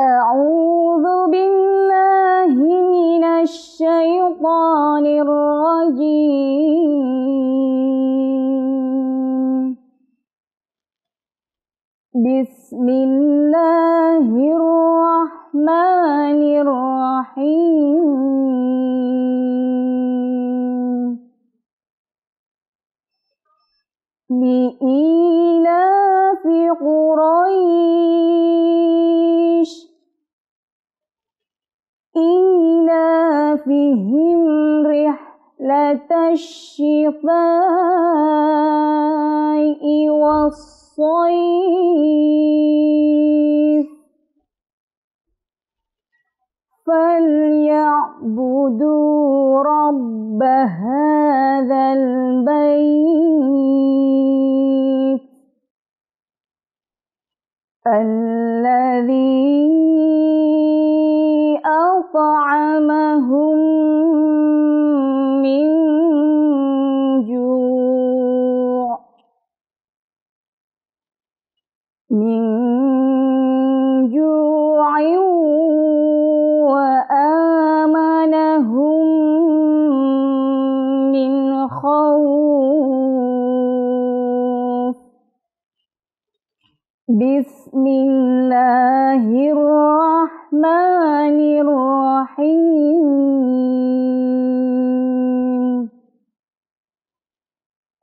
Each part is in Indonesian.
أعوذ بالله من الشيطان الرجيم بسم الله الرحمن الرحيم لإيلاف قريش رحلة والصيف فليعبدوا رب هذا البيت الذي أطعمهم من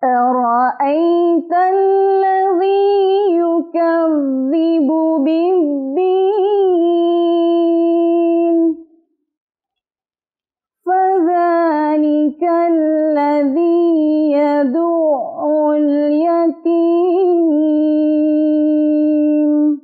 أرأيت الذي يكذب بالدين فذلك الذي يدعو اليتيم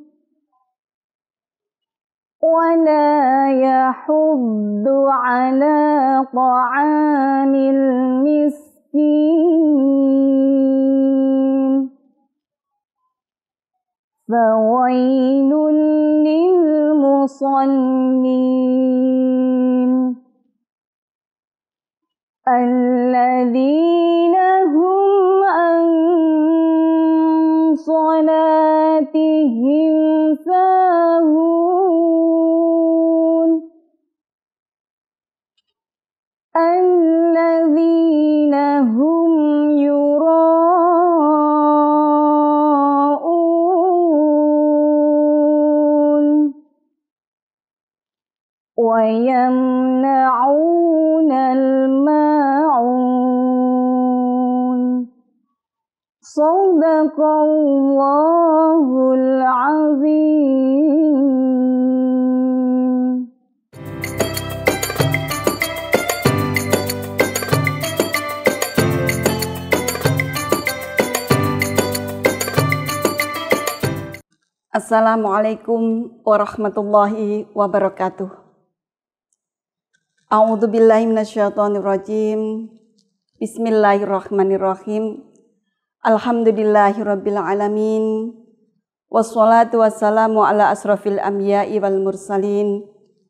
ولا يحض على طعام المسكين الدين فويل للمصلين الذين هم عن صلاتهم ساهون ويمنعون الماعون صدق الله العظيم Assalamualaikum warahmatullahi wabarakatuh. A'udzu billahi minasyaitonir rajim. Bismillahirrahmanirrahim. Alhamdulillahirabbil alamin. Wassalatu wassalamu ala asrafil anbiya'i wal mursalin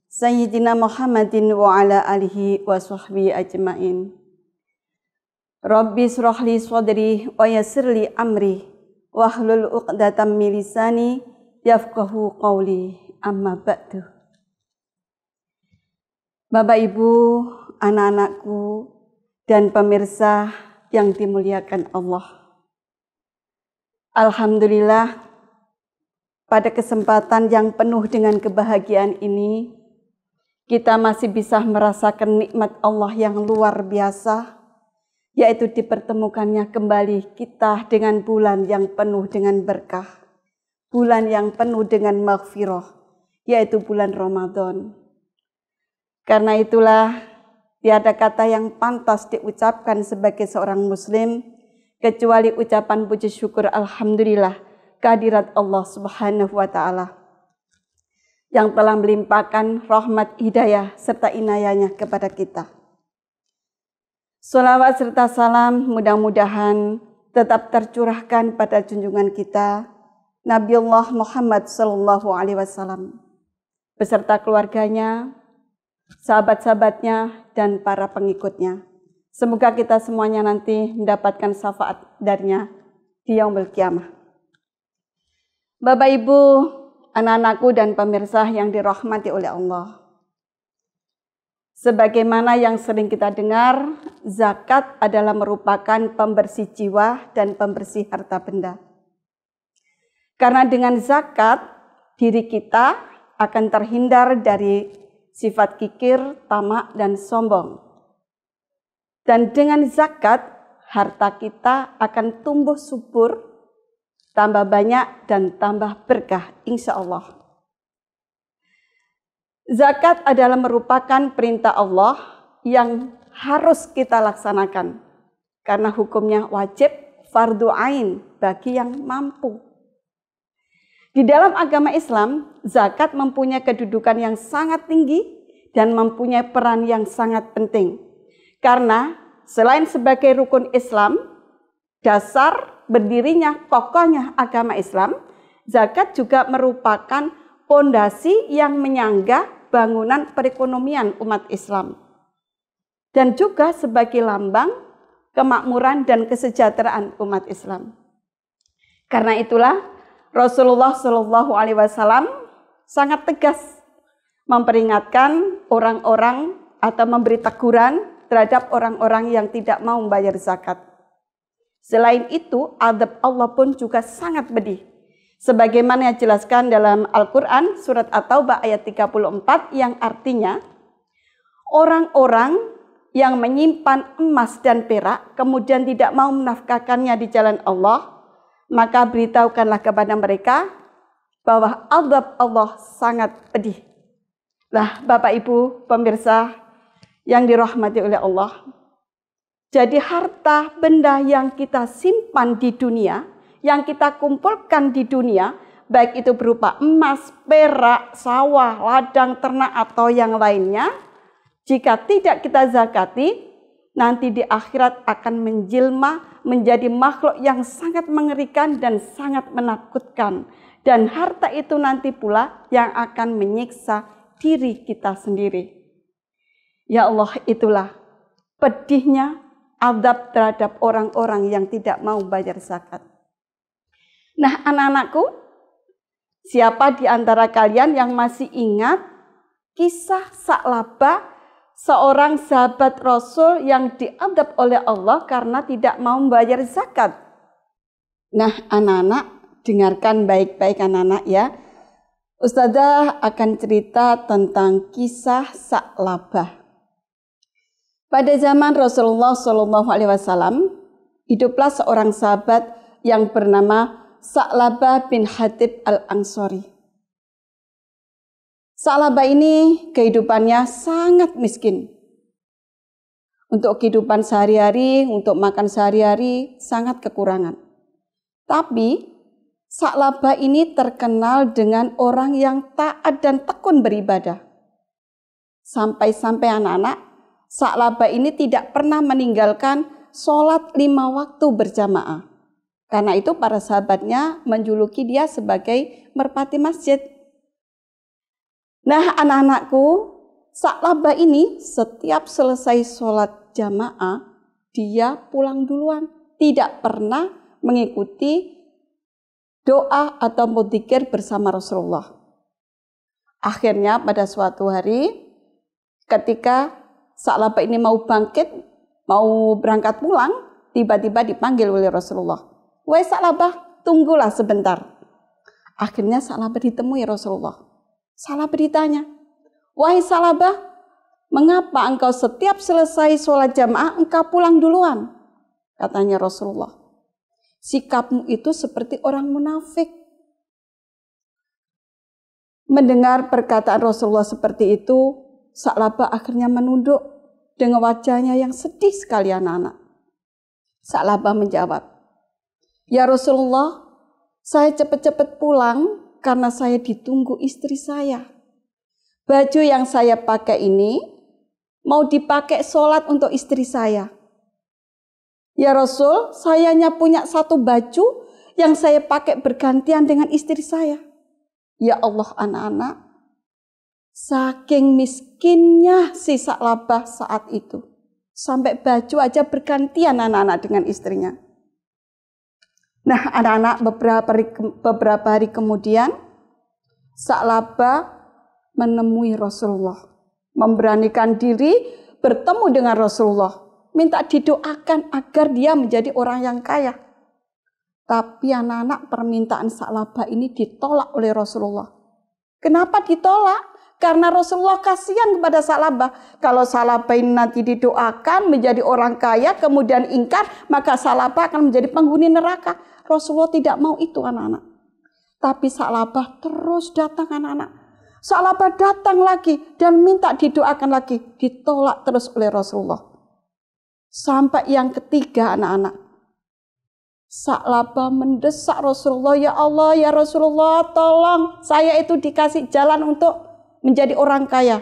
sayyidina Muhammadin wa ala alihi wa sahbihi ajmain. Rabbi surahli sadri wa yassirli amri wahlul uqdatam min lisani yafqahu qawli amma ba'du. Bapak Ibu, anak-anakku, dan pemirsa yang dimuliakan Allah. Alhamdulillah, pada kesempatan yang penuh dengan kebahagiaan ini, kita masih bisa merasakan nikmat Allah yang luar biasa, yaitu dipertemukannya kembali kita dengan bulan yang penuh dengan berkah, bulan yang penuh dengan maghfirah, yaitu bulan Ramadan. Karena itulah tiada kata yang pantas diucapkan sebagai seorang muslim kecuali ucapan puji syukur alhamdulillah kehadirat Allah Subhanahu wa taala yang telah melimpahkan rahmat hidayah serta inayahnya kepada kita. Salawat serta salam mudah-mudahan tetap tercurahkan pada junjungan kita Nabi Allah Muhammad Sallallahu Alaihi Wasallam beserta keluarganya, sahabat-sahabatnya, dan para pengikutnya. Semoga kita semuanya nanti mendapatkan syafaat darinya di yaumul kiamah. Bapak Ibu, anak-anakku dan pemirsa yang dirahmati oleh Allah. Sebagaimana yang sering kita dengar, zakat adalah merupakan pembersih jiwa dan pembersih harta benda. Karena dengan zakat, diri kita akan terhindar dari sifat kikir, tamak, dan sombong. Dan dengan zakat, harta kita akan tumbuh subur, tambah banyak, dan tambah berkah, insya Allah. Zakat adalah merupakan perintah Allah yang harus kita laksanakan, karena hukumnya wajib fardu ain bagi yang mampu. Di dalam agama Islam, zakat mempunyai kedudukan yang sangat tinggi dan mempunyai peran yang sangat penting. Karena selain sebagai rukun Islam, dasar berdirinya kokohnya agama Islam, zakat juga merupakan fondasi yang menyangga bangunan perekonomian umat Islam. Dan juga sebagai lambang kemakmuran dan kesejahteraan umat Islam. Karena itulah Rasulullah Shallallahu Alaihi Wasallam sangat tegas memperingatkan orang-orang atau memberi teguran terhadap orang-orang yang tidak mau membayar zakat. Selain itu, adab Allah pun juga sangat pedih. Sebagaimana yang dijelaskan dalam Al-Quran surat At-Taubah ayat 34 yang artinya orang-orang yang menyimpan emas dan perak kemudian tidak mau menafkakannya di jalan Allah, maka beritahukanlah kepada mereka bahwa azab Allah sangat pedih. Nah, Bapak Ibu, pemirsa yang dirahmati oleh Allah. Jadi harta benda yang kita simpan di dunia, yang kita kumpulkan di dunia, baik itu berupa emas, perak, sawah, ladang, ternak atau yang lainnya, jika tidak kita zakati, nanti di akhirat akan menjelma menjadi makhluk yang sangat mengerikan dan sangat menakutkan. Dan harta itu nanti pula yang akan menyiksa diri kita sendiri. Ya Allah, itulah pedihnya adab terhadap orang-orang yang tidak mau bayar zakat. Nah, anak-anakku, siapa di antara kalian yang masih ingat kisah Sa'labah seorang sahabat Rasul yang diadab oleh Allah karena tidak mau membayar zakat. Nah, anak-anak, dengarkan baik-baik anak-anak ya. Ustazah akan cerita tentang kisah Sa'labah. Pada zaman Rasulullah Shallallahu Alaihi Wasallam, hiduplah seorang sahabat yang bernama Sa'labah bin Hatib al Ansori. Salaba ini kehidupannya sangat miskin. Untuk kehidupan sehari-hari, untuk makan sehari-hari, sangat kekurangan. Tapi Salaba ini terkenal dengan orang yang taat dan tekun beribadah. Sampai-sampai anak-anak, Salaba ini tidak pernah meninggalkan sholat lima waktu berjamaah. Karena itu para sahabatnya menjuluki dia sebagai merpati masjid Nah anak-anakku, saat laba ini setiap selesai sholat jamaah, dia pulang duluan. Tidak pernah mengikuti doa atau mudikir bersama Rasulullah. Akhirnya pada suatu hari, ketika Sa'labah ini mau bangkit, mau berangkat pulang, tiba-tiba dipanggil oleh Rasulullah. saat Sa'labah, tunggulah sebentar. Akhirnya Sa'labah ditemui Rasulullah. Salah beritanya. Wahai Salabah, mengapa engkau setiap selesai sholat jamaah engkau pulang duluan? Katanya Rasulullah. Sikapmu itu seperti orang munafik. Mendengar perkataan Rasulullah seperti itu, Salabah akhirnya menunduk dengan wajahnya yang sedih sekali anak-anak. Salabah menjawab, Ya Rasulullah, saya cepat-cepat pulang karena saya ditunggu istri saya. Baju yang saya pakai ini mau dipakai sholat untuk istri saya. Ya Rasul, saya hanya punya satu baju yang saya pakai bergantian dengan istri saya. Ya Allah anak-anak, saking miskinnya sisa labah saat itu. Sampai baju aja bergantian anak-anak dengan istrinya. Nah, anak-anak beberapa hari, beberapa hari kemudian, Sa'laba menemui Rasulullah. Memberanikan diri bertemu dengan Rasulullah. Minta didoakan agar dia menjadi orang yang kaya. Tapi anak-anak permintaan Sa'laba ini ditolak oleh Rasulullah. Kenapa ditolak? Karena Rasulullah kasihan kepada Salabah. Kalau Salabah ini nanti didoakan menjadi orang kaya, kemudian ingkar, maka Salabah akan menjadi penghuni neraka. Rasulullah tidak mau itu anak-anak. Tapi Sa'labah terus datang anak-anak. Sa'labah datang lagi dan minta didoakan lagi. Ditolak terus oleh Rasulullah. Sampai yang ketiga anak-anak. Sa'labah mendesak Rasulullah, Ya Allah, Ya Rasulullah, tolong saya itu dikasih jalan untuk menjadi orang kaya.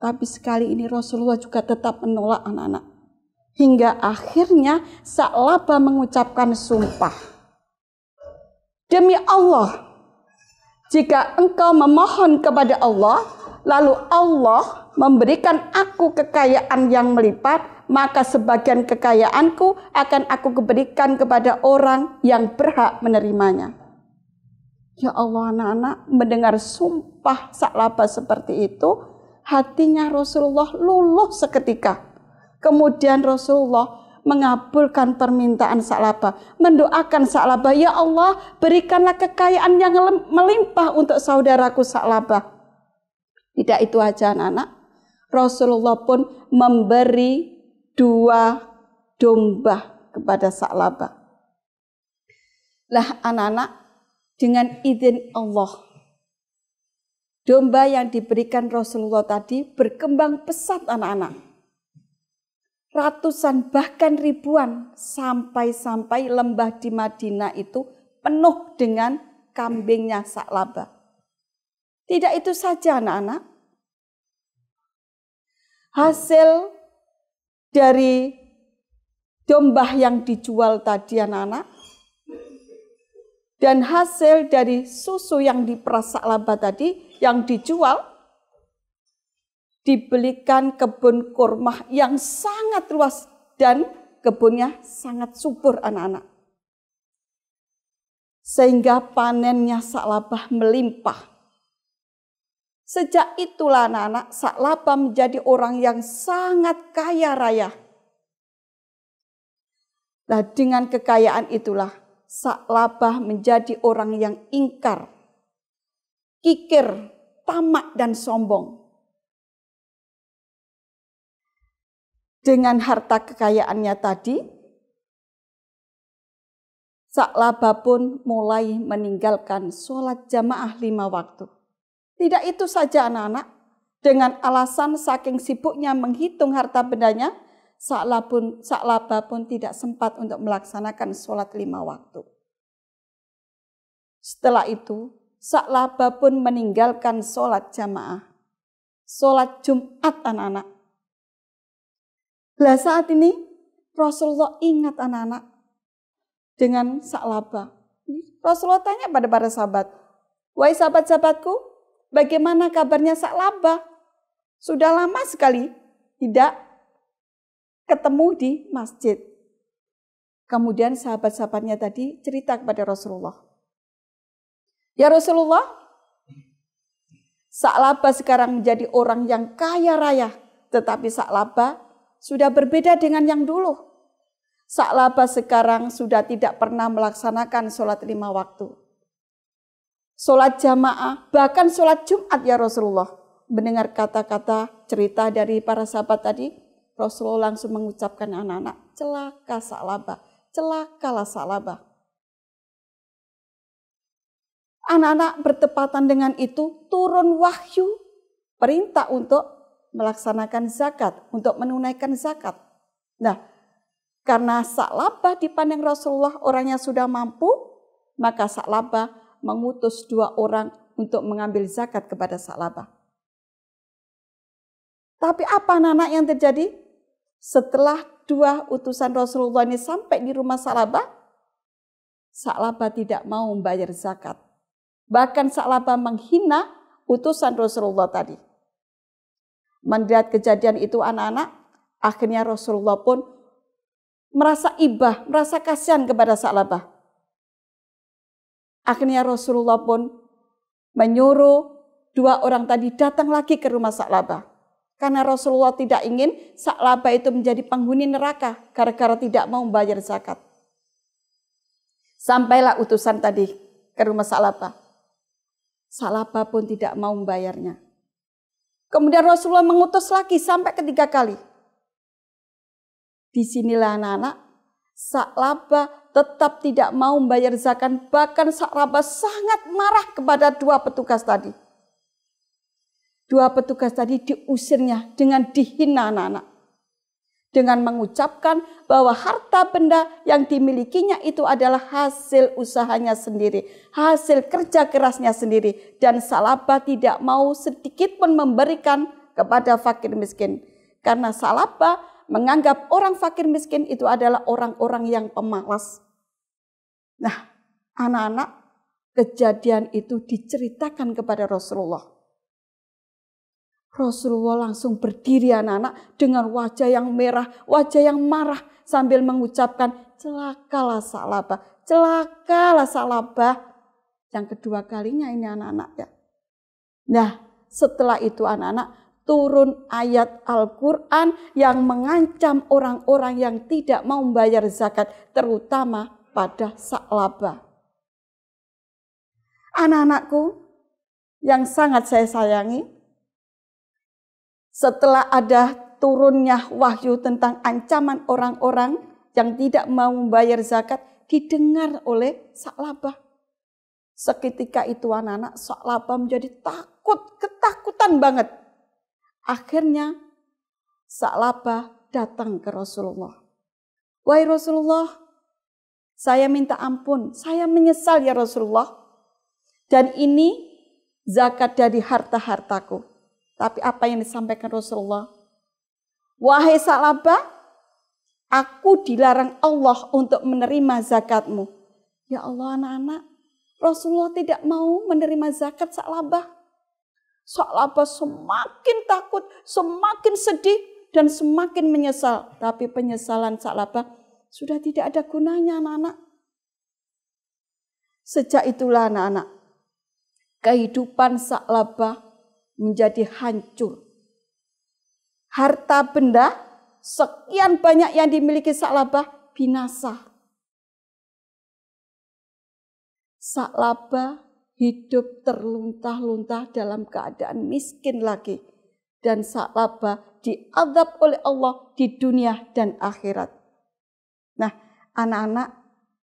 Tapi sekali ini Rasulullah juga tetap menolak anak-anak hingga akhirnya Laba mengucapkan sumpah. Demi Allah, jika engkau memohon kepada Allah, lalu Allah memberikan aku kekayaan yang melipat, maka sebagian kekayaanku akan aku berikan kepada orang yang berhak menerimanya. Ya Allah anak-anak, mendengar sumpah Laba seperti itu, hatinya Rasulullah luluh seketika Kemudian Rasulullah mengabulkan permintaan Sa'laba. mendoakan Sa'laba, "Ya Allah, berikanlah kekayaan yang melimpah untuk saudaraku Sa'laba. Tidak itu aja anak-anak. Rasulullah pun memberi dua domba kepada Sa'laba. Lah anak-anak, dengan izin Allah, domba yang diberikan Rasulullah tadi berkembang pesat anak-anak ratusan bahkan ribuan sampai-sampai lembah di Madinah itu penuh dengan kambingnya saklaba. Tidak itu saja anak-anak. Hasil dari domba yang dijual tadi anak-anak dan hasil dari susu yang diperas saklaba tadi yang dijual dibelikan kebun kurma yang sangat luas dan kebunnya sangat subur anak-anak. Sehingga panennya Saklabah melimpah. Sejak itulah anak-anak Saklabah menjadi orang yang sangat kaya raya. Nah dengan kekayaan itulah Saklabah menjadi orang yang ingkar, kikir, tamak dan sombong dengan harta kekayaannya tadi, Saklaba pun mulai meninggalkan sholat jamaah lima waktu. Tidak itu saja anak-anak, dengan alasan saking sibuknya menghitung harta bendanya, Saklaba pun, pun tidak sempat untuk melaksanakan sholat lima waktu. Setelah itu, Saklaba pun meninggalkan sholat jamaah. Sholat Jumat anak-anak lah saat ini Rasulullah ingat anak-anak dengan saklaba. Rasulullah tanya pada para sahabat, Wahai sahabat-sahabatku, bagaimana kabarnya saklaba? Sudah lama sekali tidak ketemu di masjid. Kemudian sahabat-sahabatnya tadi cerita kepada Rasulullah. Ya Rasulullah, Sa'laba sekarang menjadi orang yang kaya raya, tetapi Sa'laba sudah berbeda dengan yang dulu. Sa'labah sekarang sudah tidak pernah melaksanakan sholat lima waktu. Sholat jamaah, bahkan sholat Jumat ya Rasulullah. Mendengar kata-kata cerita dari para sahabat tadi, Rasulullah langsung mengucapkan anak-anak, celaka Sa'labah, celakalah Sa'labah. Anak-anak bertepatan dengan itu turun wahyu, perintah untuk melaksanakan zakat, untuk menunaikan zakat. Nah, karena Sa'labah dipandang Rasulullah orangnya sudah mampu, maka Sa'labah mengutus dua orang untuk mengambil zakat kepada Sa'labah. Tapi apa anak yang terjadi? Setelah dua utusan Rasulullah ini sampai di rumah Sa'labah, Sa'labah tidak mau membayar zakat. Bahkan Sa'labah menghina utusan Rasulullah tadi. Melihat kejadian itu anak-anak, akhirnya Rasulullah pun merasa ibah, merasa kasihan kepada Sa'labah. Akhirnya Rasulullah pun menyuruh dua orang tadi datang lagi ke rumah Sa'labah. Karena Rasulullah tidak ingin Sa'labah itu menjadi penghuni neraka gara-gara tidak mau membayar zakat. Sampailah utusan tadi ke rumah Sa'labah. Sa'labah pun tidak mau membayarnya. Kemudian Rasulullah mengutus lagi sampai ketiga kali. Di sinilah anak-anak, Sa'laba tetap tidak mau membayar zakat. Bahkan Sa'laba sangat marah kepada dua petugas tadi. Dua petugas tadi diusirnya dengan dihina anak-anak dengan mengucapkan bahwa harta benda yang dimilikinya itu adalah hasil usahanya sendiri, hasil kerja kerasnya sendiri, dan Salaba tidak mau sedikit pun memberikan kepada fakir miskin, karena Salaba menganggap orang fakir miskin itu adalah orang-orang yang pemalas. Nah, anak-anak, kejadian itu diceritakan kepada Rasulullah. Rasulullah langsung berdiri anak-anak dengan wajah yang merah, wajah yang marah sambil mengucapkan celakalah salabah, celakalah salabah. Yang kedua kalinya ini anak-anak ya. Nah setelah itu anak-anak turun ayat Al-Quran yang mengancam orang-orang yang tidak mau membayar zakat, terutama pada sa'labah. Anak-anakku yang sangat saya sayangi, setelah ada turunnya wahyu tentang ancaman orang-orang yang tidak mau membayar zakat didengar oleh Sa'labah. Seketika itu anak-anak Sa'labah menjadi takut, ketakutan banget. Akhirnya Sa'labah datang ke Rasulullah. Wahai Rasulullah, saya minta ampun, saya menyesal ya Rasulullah. Dan ini zakat dari harta-hartaku. Tapi apa yang disampaikan Rasulullah? Wahai sahabat, aku dilarang Allah untuk menerima zakatmu. Ya Allah anak-anak, Rasulullah tidak mau menerima zakat sahabat. Sahabat semakin takut, semakin sedih, dan semakin menyesal. Tapi penyesalan sahabat sudah tidak ada gunanya anak-anak. Sejak itulah anak-anak, kehidupan sahabat menjadi hancur. Harta benda sekian banyak yang dimiliki Sa'labah binasa. Sa'labah hidup terluntah-luntah dalam keadaan miskin lagi. Dan Sa'labah diadab oleh Allah di dunia dan akhirat. Nah, anak-anak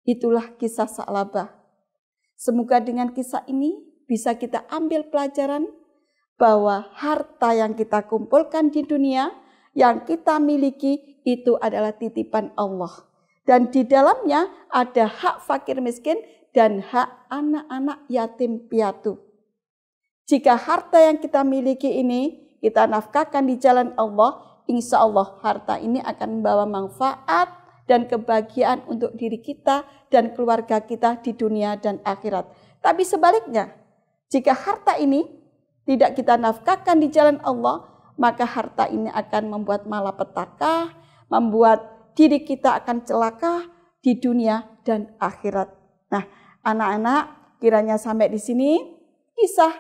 itulah kisah Sa'labah. Semoga dengan kisah ini bisa kita ambil pelajaran bahwa harta yang kita kumpulkan di dunia, yang kita miliki itu adalah titipan Allah. Dan di dalamnya ada hak fakir miskin dan hak anak-anak yatim piatu. Jika harta yang kita miliki ini kita nafkahkan di jalan Allah, insya Allah harta ini akan membawa manfaat dan kebahagiaan untuk diri kita dan keluarga kita di dunia dan akhirat. Tapi sebaliknya, jika harta ini tidak kita nafkahkan di jalan Allah, maka harta ini akan membuat malapetaka, membuat diri kita akan celaka di dunia dan akhirat. Nah, anak-anak kiranya sampai di sini kisah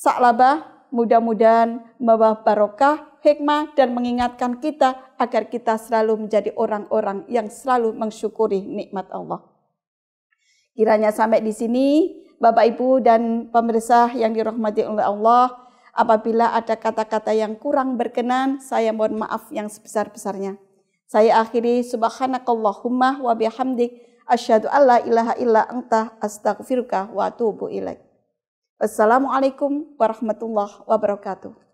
Sa'labah mudah-mudahan membawa barokah, hikmah dan mengingatkan kita agar kita selalu menjadi orang-orang yang selalu mensyukuri nikmat Allah. Kiranya sampai di sini Bapak Ibu dan pemirsa yang dirahmati oleh Allah, apabila ada kata-kata yang kurang berkenan, saya mohon maaf yang sebesar-besarnya. Saya akhiri subhanakallahumma wa bihamdik asyhadu alla ilaha illa anta astaghfiruka wa atubu ilaik. Wassalamualaikum warahmatullahi wabarakatuh.